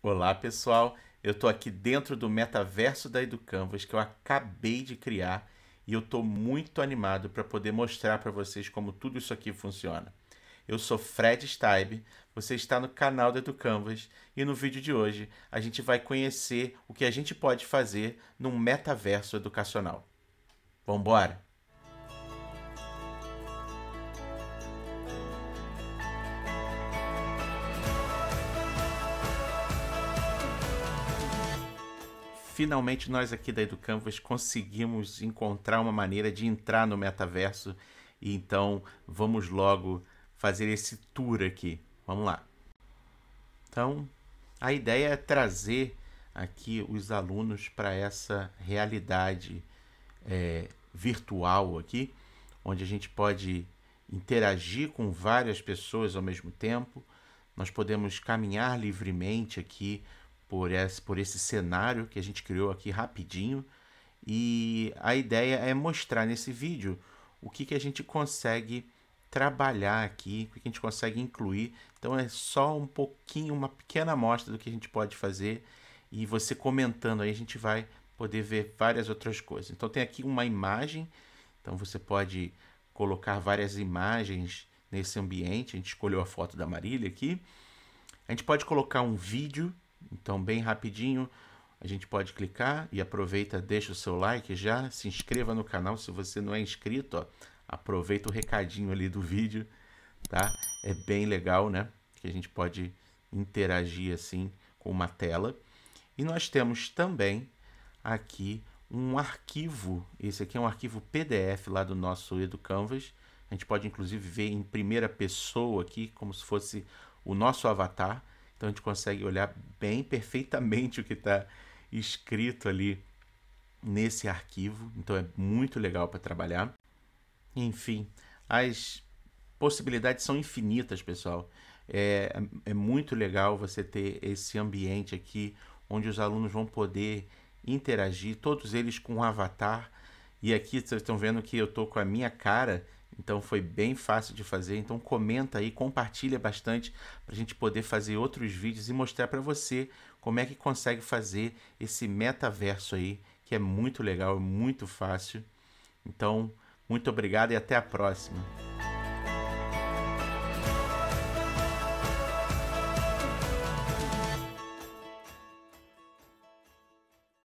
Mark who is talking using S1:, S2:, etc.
S1: Olá, pessoal. Eu estou aqui dentro do metaverso da Educanvas que eu acabei de criar e eu estou muito animado para poder mostrar para vocês como tudo isso aqui funciona. Eu sou Fred Steib, você está no canal da Educanvas e no vídeo de hoje a gente vai conhecer o que a gente pode fazer num metaverso educacional. Vamos embora! finalmente nós aqui da EduCanvas conseguimos encontrar uma maneira de entrar no metaverso. E então vamos logo fazer esse tour aqui. Vamos lá. Então, a ideia é trazer aqui os alunos para essa realidade é, virtual aqui, onde a gente pode interagir com várias pessoas ao mesmo tempo. Nós podemos caminhar livremente aqui, por esse, por esse cenário que a gente criou aqui rapidinho. E a ideia é mostrar nesse vídeo o que, que a gente consegue trabalhar aqui, o que a gente consegue incluir. Então é só um pouquinho, uma pequena amostra do que a gente pode fazer e você comentando aí a gente vai poder ver várias outras coisas. Então tem aqui uma imagem, então você pode colocar várias imagens nesse ambiente. A gente escolheu a foto da Marília aqui. A gente pode colocar um vídeo então, bem rapidinho, a gente pode clicar e aproveita, deixa o seu like já, se inscreva no canal se você não é inscrito, ó, aproveita o recadinho ali do vídeo, tá? É bem legal, né? Que a gente pode interagir assim com uma tela. E nós temos também aqui um arquivo, esse aqui é um arquivo PDF lá do nosso EduCanvas. A gente pode inclusive ver em primeira pessoa aqui, como se fosse o nosso avatar. Então a gente consegue olhar bem perfeitamente o que está escrito ali nesse arquivo. Então é muito legal para trabalhar. Enfim, as possibilidades são infinitas, pessoal. É, é muito legal você ter esse ambiente aqui onde os alunos vão poder interagir, todos eles com um avatar. E aqui vocês estão vendo que eu estou com a minha cara então foi bem fácil de fazer. Então comenta aí, compartilha bastante para a gente poder fazer outros vídeos e mostrar para você como é que consegue fazer esse metaverso aí, que é muito legal, é muito fácil. Então, muito obrigado e até a próxima.